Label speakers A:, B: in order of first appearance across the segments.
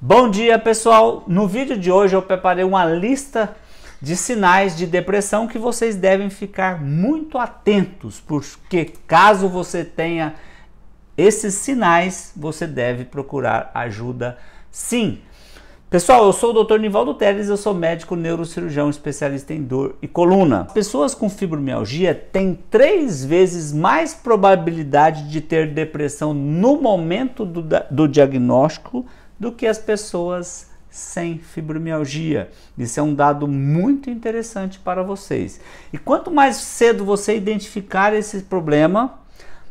A: Bom dia pessoal! No vídeo de hoje eu preparei uma lista de sinais de depressão que vocês devem ficar muito atentos, porque caso você tenha esses sinais, você deve procurar ajuda sim. Pessoal, eu sou o Dr. Nivaldo Teles, eu sou médico neurocirurgião especialista em dor e coluna. Pessoas com fibromialgia têm três vezes mais probabilidade de ter depressão no momento do, do diagnóstico do que as pessoas sem fibromialgia. Isso é um dado muito interessante para vocês. E quanto mais cedo você identificar esse problema,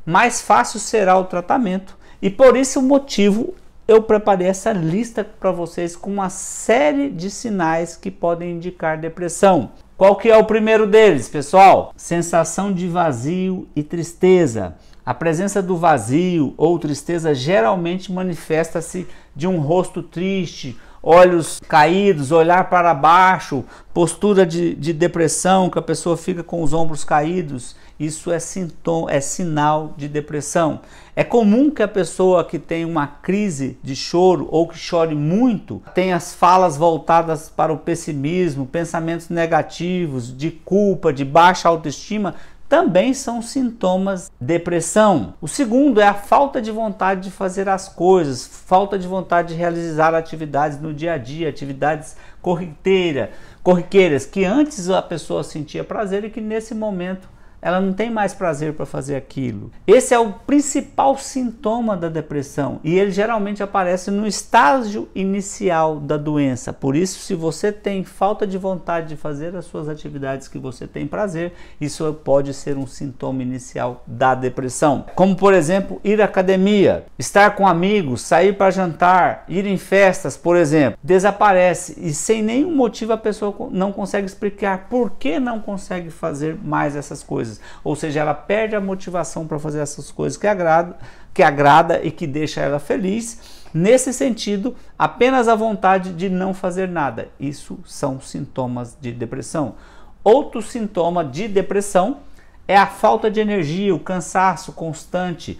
A: mais fácil será o tratamento. E por esse motivo eu preparei essa lista para vocês com uma série de sinais que podem indicar depressão. Qual que é o primeiro deles, pessoal? Sensação de vazio e tristeza a presença do vazio ou tristeza geralmente manifesta-se de um rosto triste, olhos caídos, olhar para baixo, postura de, de, depressão, que a pessoa fica com os ombros caídos. Isso é sintoma, é sinal de depressão. É comum que a pessoa que tem uma crise de choro ou que chore muito tenha as falas voltadas para o pessimismo, pensamentos negativos, de culpa, de baixa autoestima, também são sintomas de depressão. O segundo é a falta de vontade de fazer as coisas, falta de vontade de realizar atividades no dia a dia, atividades corriqueiras, corriqueiras que antes a pessoa sentia prazer e que nesse momento ela não tem mais prazer para fazer aquilo. Esse é o principal sintoma da depressão e ele geralmente aparece no estágio inicial da doença. Por isso, se você tem falta de vontade de fazer as suas atividades que você tem prazer, isso pode ser um sintoma inicial da depressão. Como, por exemplo, ir à academia, estar com amigos, sair para jantar, ir em festas, por exemplo, desaparece e sem nenhum motivo a pessoa não consegue explicar por que não consegue fazer mais essas coisas coisas, ou seja, ela perde a motivação para fazer essas coisas que agrada, que agrada e que deixa ela feliz. Nesse sentido, apenas a vontade de não fazer nada. Isso são sintomas de depressão. Outro sintoma de depressão é a falta de energia, o cansaço constante,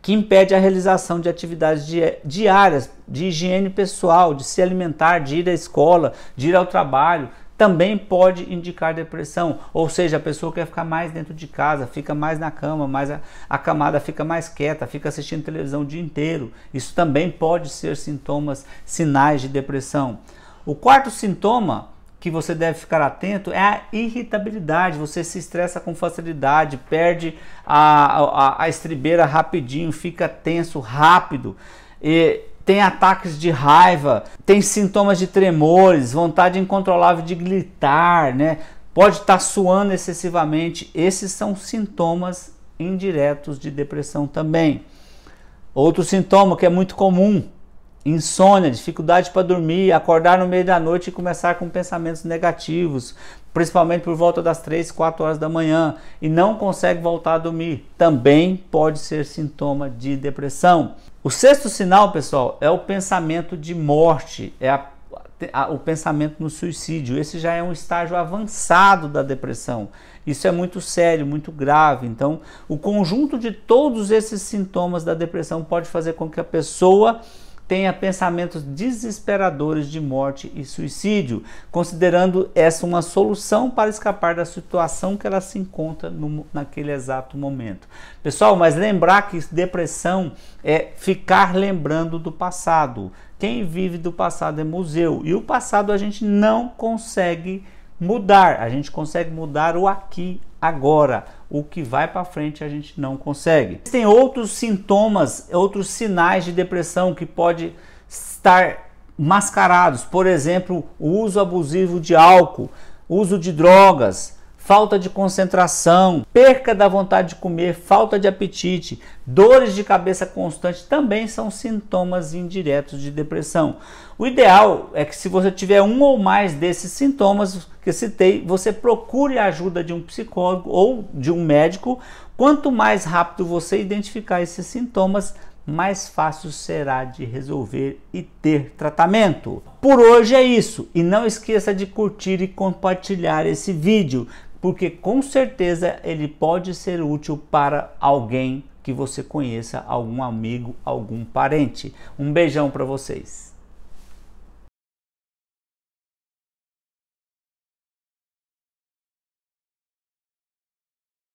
A: que impede a realização de atividades diárias, de higiene pessoal, de se alimentar, de ir à escola, de ir ao trabalho, também pode indicar depressão, ou seja, a pessoa quer ficar mais dentro de casa, fica mais na cama, mais a, a camada fica mais quieta, fica assistindo televisão o dia inteiro. Isso também pode ser sintomas, sinais de depressão. O quarto sintoma que você deve ficar atento é a irritabilidade. Você se estressa com facilidade, perde a, a, a estribeira rapidinho, fica tenso rápido. E tem ataques de raiva, tem sintomas de tremores, vontade incontrolável de gritar, né? Pode estar tá suando excessivamente. Esses são sintomas indiretos de depressão também. Outro sintoma que é muito comum insônia, dificuldade para dormir, acordar no meio da noite e começar com pensamentos negativos, principalmente por volta das 3, 4 horas da manhã, e não consegue voltar a dormir, também pode ser sintoma de depressão. O sexto sinal, pessoal, é o pensamento de morte, é a, o pensamento no suicídio. Esse já é um estágio avançado da depressão. Isso é muito sério, muito grave. Então, o conjunto de todos esses sintomas da depressão pode fazer com que a pessoa tenha pensamentos desesperadores de morte e suicídio, considerando essa uma solução para escapar da situação que ela se encontra no, naquele exato momento. Pessoal, mas lembrar que depressão é ficar lembrando do passado. Quem vive do passado é museu e o passado a gente não consegue mudar, a gente consegue mudar o aqui, agora. O que vai para frente a gente não consegue. Existem outros sintomas, outros sinais de depressão que pode estar mascarados, por exemplo, o uso abusivo de álcool, uso de drogas, falta de concentração, perca da vontade de comer, falta de apetite, dores de cabeça constante também são sintomas indiretos de depressão. O ideal é que se você tiver um ou mais desses sintomas que citei, você procure a ajuda de um psicólogo ou de um médico. Quanto mais rápido você identificar esses sintomas, mais fácil será de resolver e ter tratamento. Por hoje é isso e não esqueça de curtir e compartilhar esse vídeo porque com certeza ele pode ser útil para alguém que você conheça, algum amigo, algum parente. Um beijão para vocês.